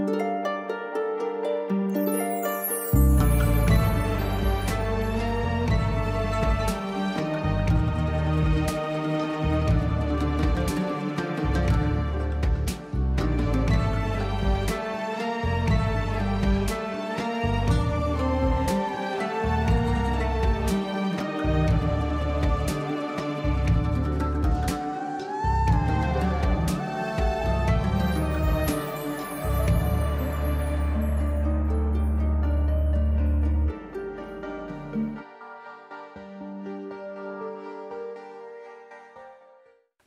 Thank you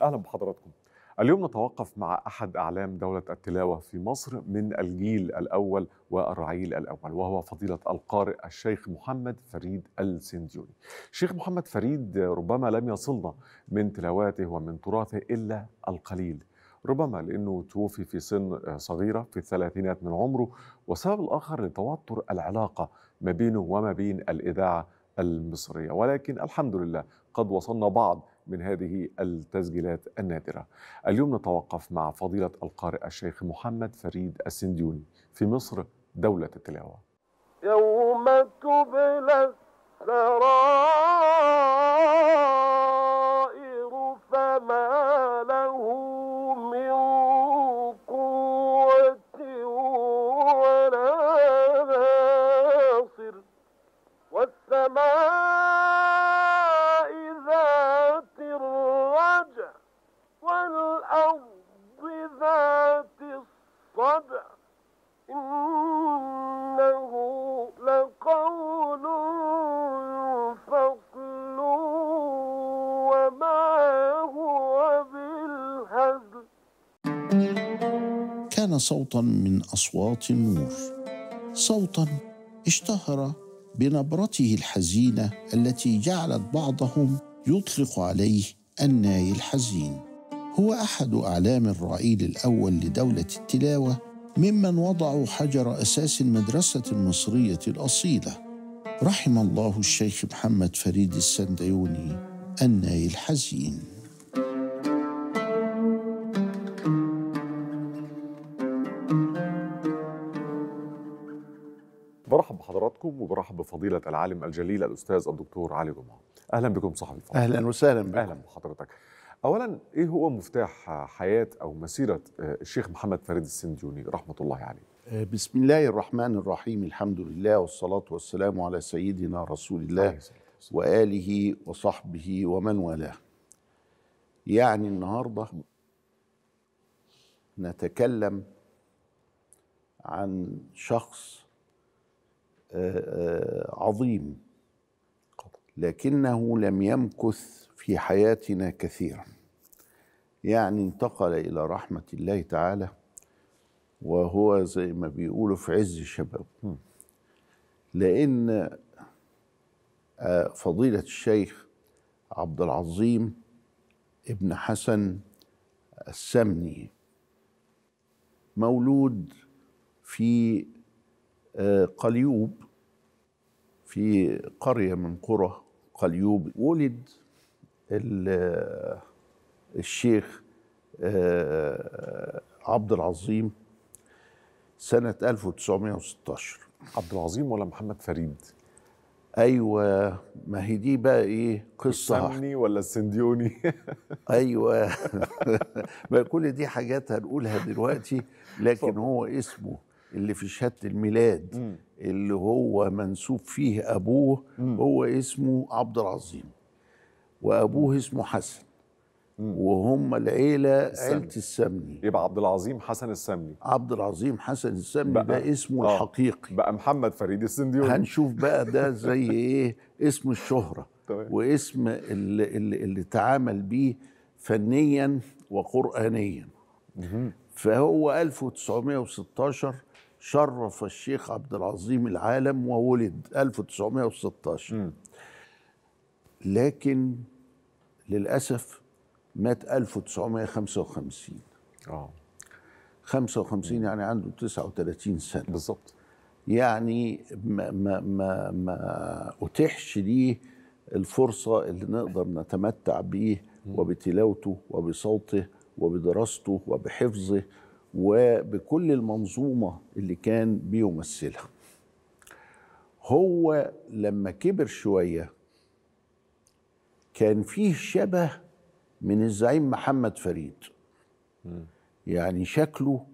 أهلا بحضراتكم اليوم نتوقف مع أحد أعلام دولة التلاوة في مصر من الجيل الأول والرعيل الأول وهو فضيلة القارئ الشيخ محمد فريد السنديوني. الشيخ محمد فريد ربما لم يصلنا من تلاواته ومن تراثه إلا القليل ربما لأنه توفي في سن صغيرة في الثلاثينات من عمره والسبب الآخر لتوتر العلاقة ما بينه وما بين الإذاعة المصرية ولكن الحمد لله قد وصلنا بعض من هذه التسجيلات النادرة اليوم نتوقف مع فضيلة القارئ الشيخ محمد فريد السنديوني في مصر دولة التلاوة يوم تبلى السرائر صوتا من اصوات النور صوتا اشتهر بنبرته الحزينه التي جعلت بعضهم يطلق عليه الناي الحزين هو احد اعلام الرعيل الاول لدوله التلاوه ممن وضعوا حجر اساس المدرسه المصريه الاصيله رحم الله الشيخ محمد فريد السنديوني الناي الحزين بكم وبرحب بفضيلة العالم الجليل الأستاذ الدكتور علي جمعة أهلا بكم صاحبي الفضل أهلا وسهلا بكم. أهلا بحضرتك أولا إيه هو مفتاح حياة أو مسيرة آه، الشيخ محمد فريد السنديوني رحمة الله عليه آه، بسم الله الرحمن الرحيم الحمد لله والصلاة والسلام على سيدنا رسول الله وآله وصحبه ومن والاه يعني النهارده نتكلم عن شخص آه، آه، عظيم لكنه لم يمكث في حياتنا كثيرا يعني انتقل الى رحمه الله تعالى وهو زي ما بيقولوا في عز شبابه لان آه، فضيله الشيخ عبد العظيم ابن حسن السمني مولود في قليوب في قرية من قرى قليوب ولد الشيخ آه، عبد العظيم سنة 1916 عبد العظيم ولا محمد فريد؟ ايوه ما هي دي بقى ايه قصه السمني ولا السنديوني ايوه ما كل دي حاجات هنقولها دلوقتي لكن هو اسمه اللي في شهاده الميلاد م. اللي هو منسوب فيه ابوه م. هو اسمه عبد العظيم وابوه اسمه حسن م. وهم العيله عيله السمني يبقى عبد العظيم حسن السمني عبد العظيم حسن السمني بقى. ده اسمه آه. الحقيقي بقى محمد فريد السنديوني هنشوف بقى ده زي ايه اسم الشهره واسم اللي, اللي, اللي تعامل بيه فنيا وقرانيا فهو 1916 شرف الشيخ عبد العظيم العالم وولد 1916 لكن للأسف مات 1955 اه 55 يعني عنده 39 سنة بالظبط يعني ما ما ما, ما أتيحش ليه الفرصة اللي نقدر نتمتع بيه وبتلاوته وبصوته وبدراسته وبحفظه وبكل المنظومة اللي كان بيمثلها هو لما كبر شوية كان فيه شبه من الزعيم محمد فريد يعني شكله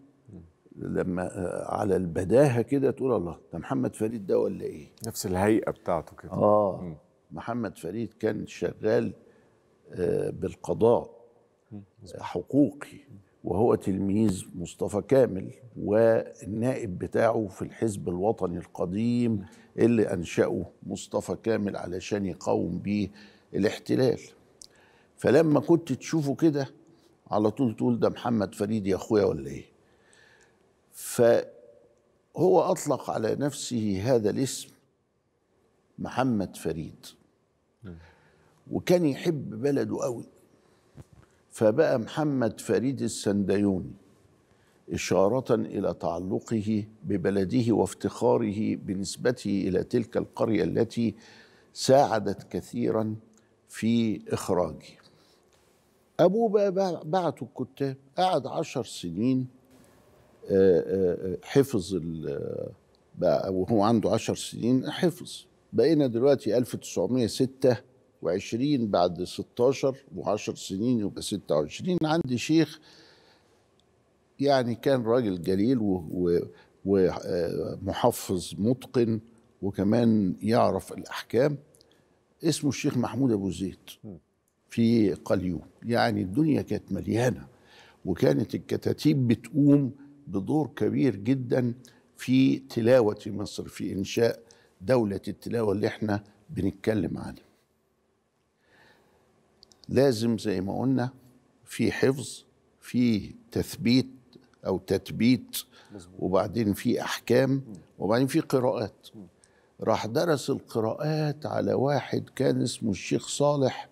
لما آه، على البداهه كده تقول الله ده محمد فريد ده ولا ايه نفس الهيئه بتاعته كده اه محمد فريد كان شغال آه، بالقضاء آه، حقوقي وهو تلميذ مصطفى كامل والنائب بتاعه في الحزب الوطني القديم اللي أنشأه مصطفى كامل علشان يقاوم بيه الاحتلال فلما كنت تشوفه كده على طول تقول ده محمد فريد يا أخويا ولا إيه فهو أطلق على نفسه هذا الاسم محمد فريد نعم. وكان يحب بلده قوي فبقى محمد فريد السنديوني إشارة إلى تعلقه ببلده وافتخاره بنسبته إلى تلك القرية التي ساعدت كثيرا في إخراجه أبوه بقى بعته الكتاب قعد عشر سنين آه، آه، آه، حفظ بقى وهو عنده عشر سنين حفظ بقينا دلوقتي 1906 و20 بعد 16 و10 سنين يبقى 26 عندي شيخ يعني كان راجل جليل ومحفظ آه، متقن وكمان يعرف الأحكام اسمه الشيخ محمود أبو زيد في قليوب يعني الدنيا كانت مليانة وكانت الكتاتيب بتقوم بدور كبير جدا في تلاوة مصر في إنشاء دولة التلاوة اللي احنا بنتكلم عنها لازم زي ما قلنا في حفظ في تثبيت او تثبيت وبعدين في احكام وبعدين في قراءات راح درس القراءات على واحد كان اسمه الشيخ صالح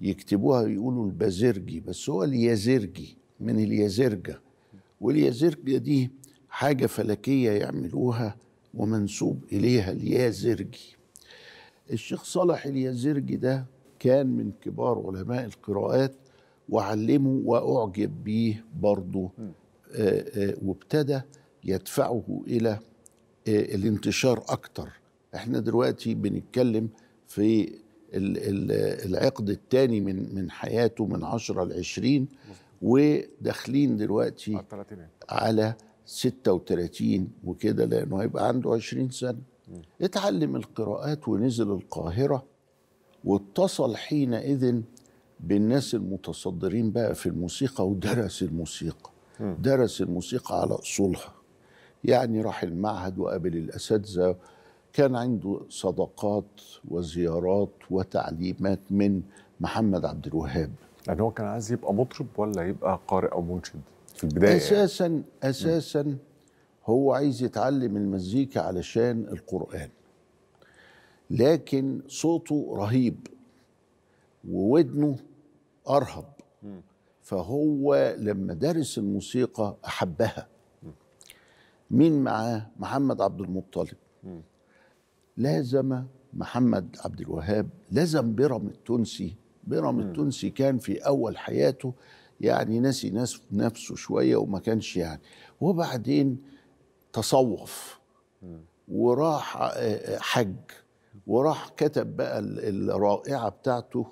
يكتبوها يقولوا البازرجي بس هو اليازرجي من اليازرجه واليازرجه دي حاجه فلكيه يعملوها ومنسوب اليها اليازرجي الشيخ صالح اليازرجي ده كان من كبار علماء القراءات وعلمه وأعجب به برضه آه، آه، وابتدى يدفعه إلى آه، الانتشار أكتر احنا دلوقتي بنتكلم في العقد الثاني من من حياته من 10 ل 20 وداخلين دلوقتي على 36 وكده لانه هيبقى عنده 20 سنه اتعلم القراءات ونزل القاهره واتصل حينئذ بالناس المتصدرين بقى في الموسيقى ودرس الموسيقى درس الموسيقى على اصولها يعني راح المعهد وقابل الاساتذه كان عنده صداقات وزيارات وتعليمات من محمد عبد الوهاب يعني هو كان عايز يبقى مطرب ولا يبقى قارئ او منشد في البدايه يعني؟ اساسا يعني. اساسا هو عايز يتعلم المزيكا علشان القران لكن صوته رهيب وودنه أرهب فهو لما درس الموسيقى أحبها مين معاه محمد عبد المطلب لازم محمد عبد الوهاب لزم بيرام التونسي بيرام التونسي كان في أول حياته يعني ناسي نفسه شوية وما كانش يعني وبعدين تصوف وراح آه، آه، حج وراح كتب بقى الرائعة بتاعته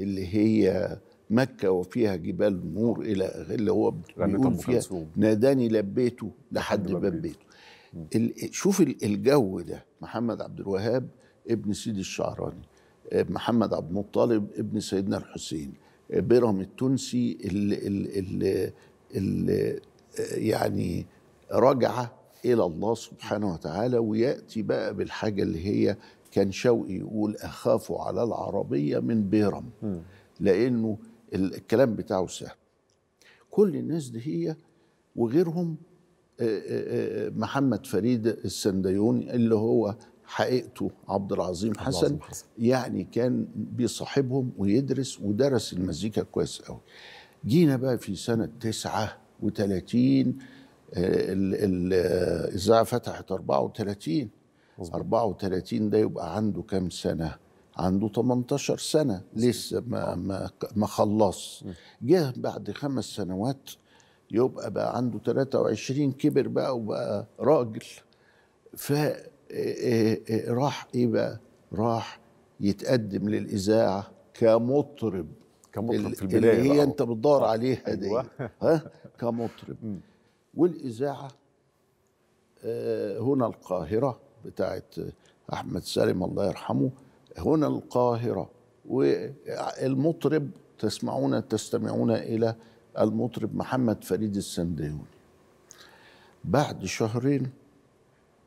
اللي هي مكة وفيها جبال نور إلى اللي هو بيقول فيها ناداني لبيته لحد باب بيته شوف الجو ده محمد عبد الوهاب ابن سيدي الشعراني آه، محمد عبد المطلب ابن سيدنا الحسين آه، برهم التونسي اللي, اللي, اللي آه، يعني رجعه الى الله سبحانه وتعالى وياتي بقى بالحاجه اللي هي كان شوقي يقول اخاف على العربيه من بيرم لانه الكلام بتاعه سهل كل الناس دي هي وغيرهم محمد فريد السنديوني اللي هو حقيقته عبد العظيم حسن, حسن يعني كان بيصاحبهم ويدرس ودرس المزيكا كويس قوي جينا بقى في سنه 39 الإذاعة فتحت 34 مزبوط. 34 ده يبقى عنده كام سنة؟ عنده 18 سنة لسه ما ما ما خلص جه بعد خمس سنوات يبقى بقى عنده 23 كبر بقى وبقى راجل ف آه، آه، آه، راح ايه بقى؟ راح يتقدم للإذاعة كمطرب كمطرب في البداية اللي هي بقى. أنت بتدور عليها دي أيوه. ها كمطرب والاذاعه آه، هنا القاهره بتاعت احمد سالم الله يرحمه هنا القاهره والمطرب تسمعون تستمعون الى المطرب محمد فريد السنديوني بعد شهرين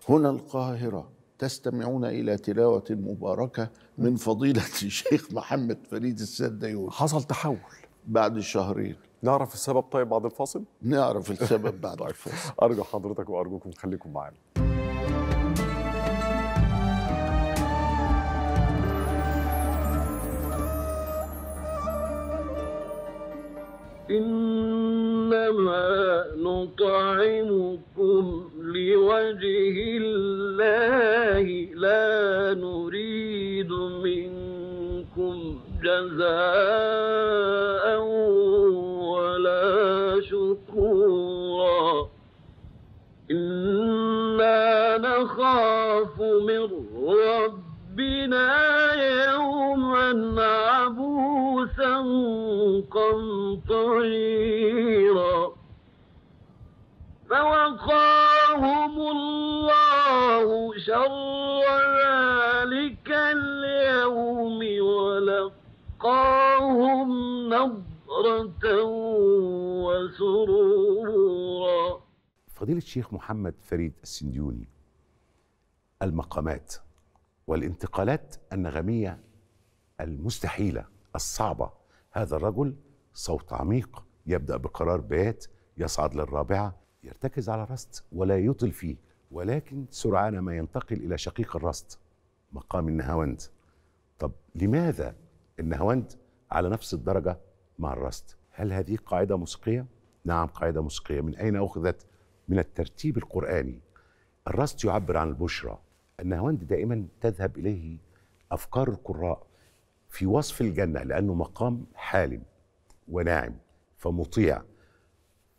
هنا القاهره تستمعون الى تلاوه مباركه من فضيله الشيخ محمد فريد السنديوني حصل تحول بعد شهرين نعرف السبب طيب بعد الفاصل؟ نعرف السبب بعد طيب. الفاصل أرجو حضرتك وأرجوكم خليكم معانا إنما نطعمكم لوجه الله لا نريد منكم جزاء صعيرا فوقاهم الله شر ذلك اليوم ولقاهم نظرة وسرورا فضيلة الشيخ محمد فريد السنديوني المقامات والانتقالات النغمية المستحيلة الصعبة هذا الرجل صوت عميق يبدأ بقرار بات يصعد للرابعة يرتكز على رست ولا يطل فيه ولكن سرعان ما ينتقل إلى شقيق الرست مقام النهاوند طب لماذا النهاوند على نفس الدرجة مع الرست هل هذه قاعدة موسيقية؟ نعم قاعدة موسيقية من أين أخذت؟ من الترتيب القرآني الرست يعبر عن البشرى النهاوند دائما تذهب إليه أفكار القراء في وصف الجنة لأنه مقام حالم وناعم فمطيع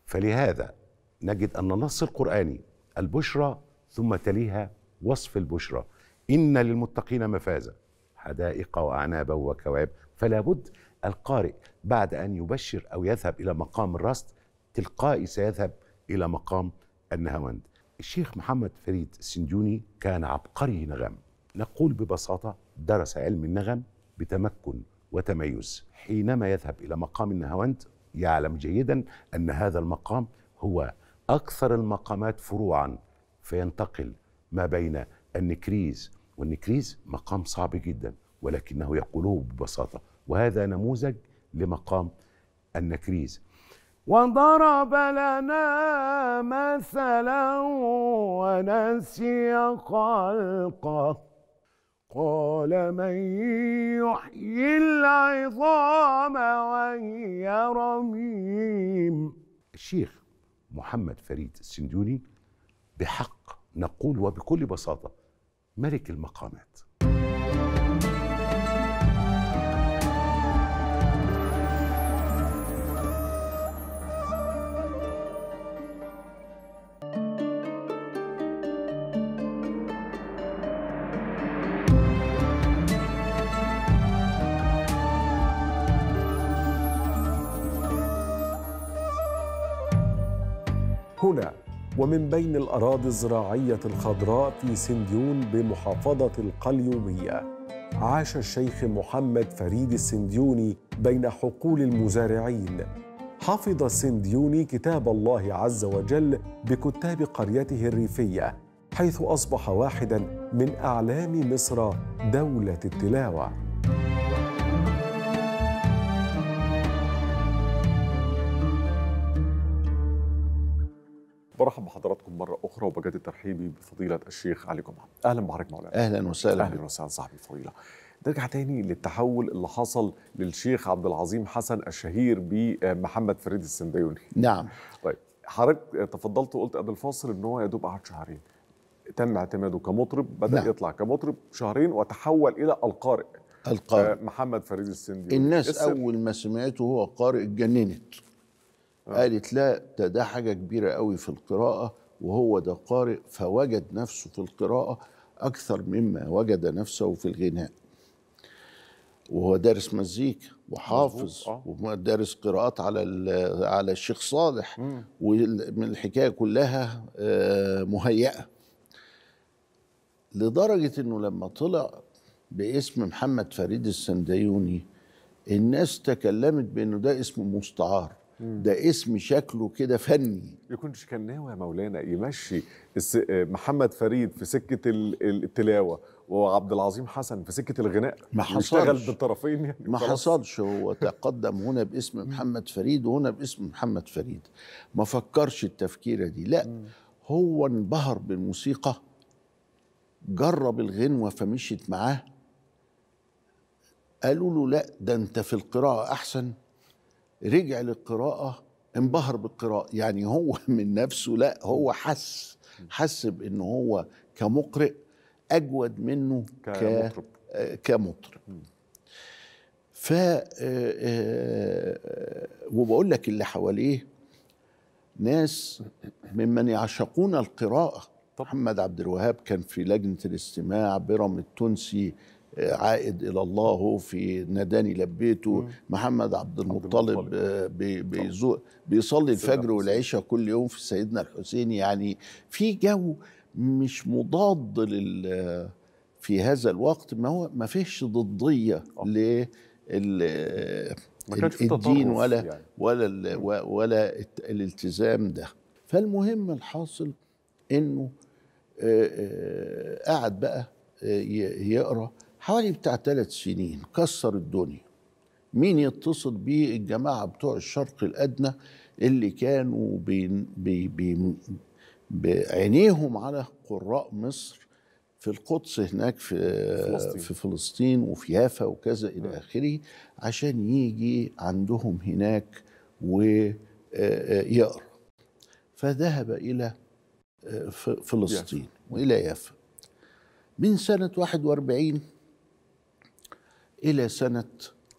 فلهذا نجد أن النص القرآني البشرى ثم تليها وصف البشرى إن للمتقين مفازة حدائق وأعنابا وكواب فلا بد القارئ بعد أن يبشر أو يذهب إلى مقام الرصد تلقائي سيذهب إلى مقام النهاوند الشيخ محمد فريد السنجوني كان عبقري نغم نقول ببساطة درس علم النغم بتمكن وتميز حينما يذهب إلى مقام النهاوند يعلم جيدا أن هذا المقام هو أكثر المقامات فروعا فينتقل ما بين النكريز والنكريز مقام صعب جدا ولكنه يقوله ببساطة وهذا نموذج لمقام النكريز وضرب لنا مثلا ونسي خلقه قال من يحيي العظام وهي رميم الشيخ محمد فريد السندوني بحق نقول وبكل بساطة ملك المقامات هنا ومن بين الأراضي الزراعية الخضراء في سنديون بمحافظة القليومية عاش الشيخ محمد فريد السنديوني بين حقول المزارعين حفظ السنديوني كتاب الله عز وجل بكتاب قريته الريفية حيث أصبح واحداً من أعلام مصر دولة التلاوة برحب بحضراتكم مرة أخرى وبجد ترحيبي بفضيلة الشيخ علي جمعة أهلا بحضرتك مولانا أهلا وسهلا أهلا وسهلا صاحبي الفضيلة نرجع تاني للتحول اللي حصل للشيخ عبد العظيم حسن الشهير بمحمد آه، فريد السنديوني نعم طيب حضرتك تفضلت وقلت قبل الفاصل ان هو يا دوب قعد شهرين تم اعتماده كمطرب بدا نعم. يطلع كمطرب شهرين وتحول الى القارئ القارئ آه، محمد فريد السنديوني الناس السر. اول ما سمعته هو قارئ اتجننت آه. قالت لا ده ده حاجه كبيره قوي في القراءه وهو ده قارئ فوجد نفسه في القراءه اكثر مما وجد نفسه في الغناء وهو دارس مزيكا وحافظ ودارس آه. قراءات على على الشيخ صالح ومن الحكايه كلها آه، مهيئه لدرجه انه لما طلع باسم محمد فريد السنديوني الناس تكلمت بانه ده اسم مستعار ده اسم شكله كده فني يكون شكناوي يا مولانا يمشي آه، محمد فريد في سكه التلاوه وعبد العظيم حسن في سكه الغناء ما حصلش بالطرفين يعني ما حصلش هو تقدم هنا باسم محمد فريد وهنا باسم محمد فريد ما فكرش التفكيره دي لا هو انبهر بالموسيقى جرب الغنوه فمشيت معاه قالوا له لا ده انت في القراءه احسن رجع للقراءة انبهر بالقراءة يعني هو من نفسه لا هو حس حس بأنه هو كمقرئ أجود منه آه، كمطرب, كمطرب. ف آه، آه، وبقول لك اللي حواليه ناس ممن يعشقون القراءة محمد عبد الوهاب كان في لجنة الاستماع برم التونسي عائد الى الله في ناداني لبيته مم. محمد عبد المطلب آه، بيزوق بيصلي الفجر والعشاء كل يوم في سيدنا الحسين يعني في جو مش مضاد لل في هذا الوقت ما هو ما فيش ضديه لل آه. الدين ولا يعني. ولا ولا الالتزام ده فالمهم الحاصل انه آه، قعد بقى يقرا حوالي بتاع ثلاث سنين كسر الدنيا مين يتصل بيه الجماعة بتوع الشرق الأدنى اللي كانوا بعينيهم على قراء مصر في القدس هناك في فلسطين. في فلسطين وفي يافا وكذا إلى آه. آخره عشان يجي عندهم هناك ويقرأ فذهب إلى آه، فلسطين يافا. وإلى يافا من سنة 41 إلى سنة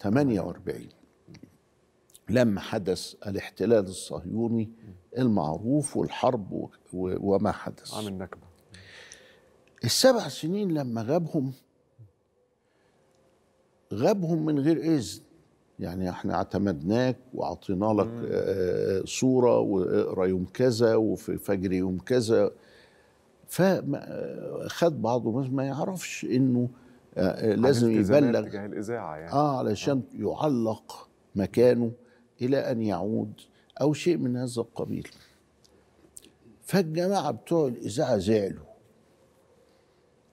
48 لما حدث الاحتلال الصهيوني المعروف والحرب وما حدث عام النكبة السبع سنين لما غابهم غابهم من غير إذن يعني احنا اعتمدناك وعطينا لك آه، صورة واقرا يوم كذا وفي فجر يوم كذا فخد آه، بعضه ما يعرفش انه آه، لازم يبلغ تجاه الاذاعه يعني اه علشان آه. يعلق مكانه الى ان يعود او شيء من هذا القبيل فالجماعه بتوع الاذاعه زعلوا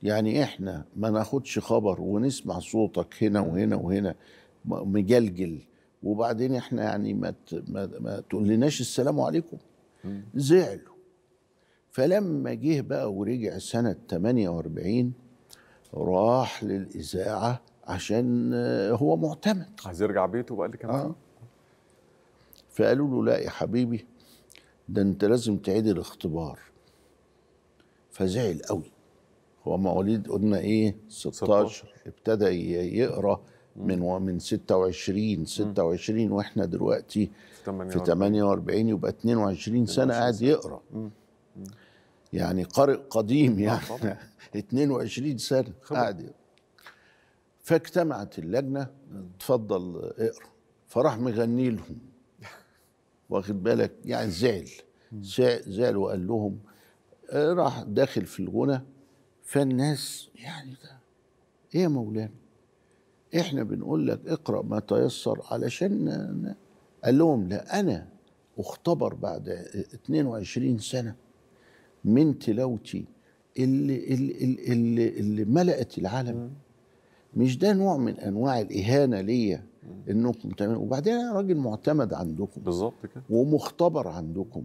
يعني احنا ما ناخدش خبر ونسمع صوتك هنا وهنا وهنا مجلجل وبعدين احنا يعني ما ما, ما تقولناش السلام عليكم زعلوا فلما جه بقى ورجع سنه 48 راح للاذاعه عشان هو معتمد عايز يرجع بيته بقى لي كام آه. فقالوا له لا يا حبيبي ده انت لازم تعيد الاختبار فزعل قوي هو مواليد قلنا ايه 16, 16. ابتدى يقرا من ومن 26 26 واحنا دلوقتي في 48 يبقى 22 سنه قاعد يقرا يعني قارئ قديم آه، يعني 22 سنه قاعد فاجتمعت اللجنه اتفضل اقرا فراح مغني لهم واخد بالك يعني زعل زعل وقال لهم آه، راح داخل في الغنى فالناس يعني ده ايه يا مولانا احنا بنقول لك اقرا ما تيسر علشان قال لهم لا انا اختبر بعد 22 سنه من تلاوتي اللي, اللي, اللي, اللي ملأت العالم مش ده نوع من انواع الاهانه ليا انكم تمام وبعدين انا راجل معتمد عندكم بالظبط كده ومختبر عندكم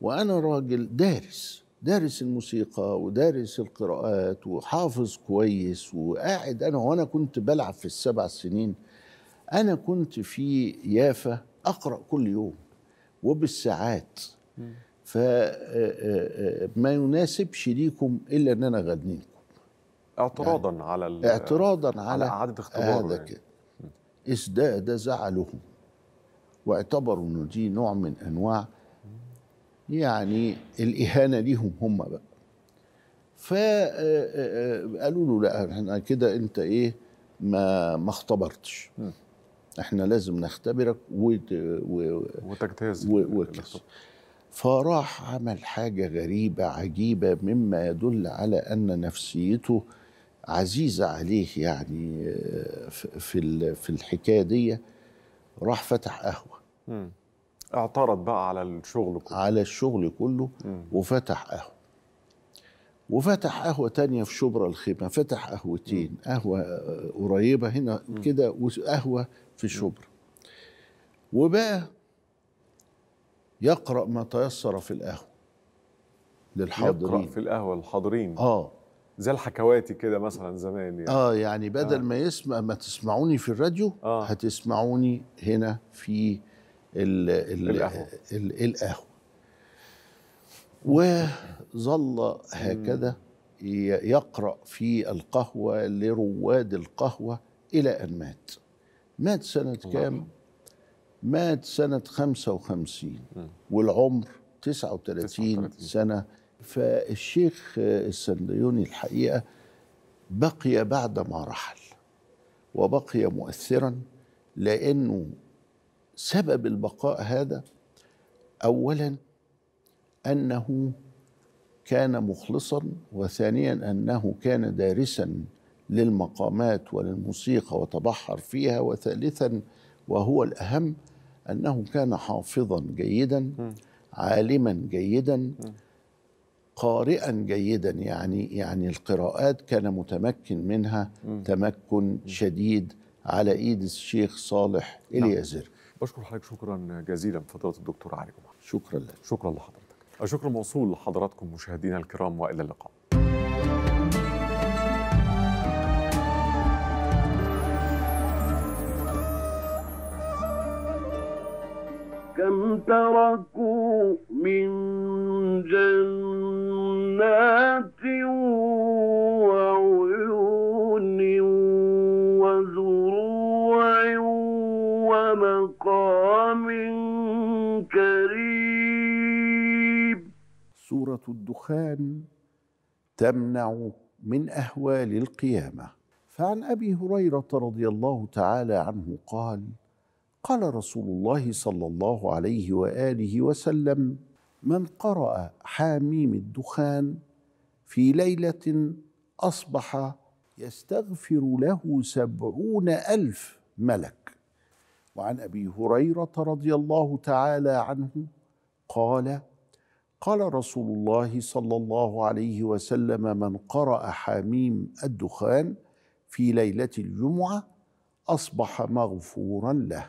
وانا راجل دارس دارس الموسيقى ودارس القراءات وحافظ كويس وقاعد انا وانا كنت بلعب في السبع سنين انا كنت في يافا اقرا كل يوم وبالساعات فما آه، آه، آه، يناسبش ليكم الا ان انا غنيكم اعتراضا يعني على اعتراضا على, على اعاده اختبار هذا يعني. كده ازداد زعلهم واعتبروا انه دي نوع من انواع يعني الاهانه ليهم هم بقى فقالوا له لا احنا كده انت ايه ما ما اختبرتش احنا لازم نختبرك وتجتاز وكسر. فراح عمل حاجة غريبة عجيبة مما يدل على أن نفسيته عزيزة عليه يعني آه، في في الحكاية دي راح فتح قهوة مم. اعترض بقى على الشغل كله على الشغل كله مم. وفتح قهوة وفتح قهوة تانية في شبرا الخيمة فتح قهوتين قهوة قريبة هنا كده وقهوة في شبرا وبقى يقرأ ما تيسر في القهوة للحاضرين يقرأ في القهوة للحاضرين اه زي الحكواتي كده مثلا زمان يعني اه يعني بدل آه. ما يسمع ما تسمعوني في الراديو آه. هتسمعوني هنا في الـ الـ القهوة الـ القهوة وظل هكذا يقرأ في القهوة لرواد القهوة إلى أن مات مات سنة كام؟ مات سنة 55 والعمر 39, سنة فالشيخ السنديوني الحقيقة بقي بعد ما رحل وبقي مؤثرا لأنه سبب البقاء هذا أولا أنه كان مخلصا وثانيا أنه كان دارسا للمقامات وللموسيقى وتبحر فيها وثالثا وهو الأهم أنه كان حافظا جيدا عالما جيدا قارئا جيدا يعني يعني القراءات كان متمكن منها تمكن شديد على ايد الشيخ صالح نعم. اليازر بشكر حضرتك شكرا جزيلا فضيله الدكتور علي جمعه شكرا لك شكرا لحضرتك الشكر موصول لحضراتكم مشاهدينا الكرام والى اللقاء كم تركوا من جنات وعيون وزروع ومقام كريم سورة الدخان تمنع من أهوال القيامة فعن أبي هريرة رضي الله تعالى عنه قال: قال رسول الله صلى الله عليه واله وسلم من قرا حاميم الدخان في ليله اصبح يستغفر له سبعون الف ملك وعن ابي هريره رضي الله تعالى عنه قال قال رسول الله صلى الله عليه وسلم من قرا حاميم الدخان في ليله الجمعه اصبح مغفورا له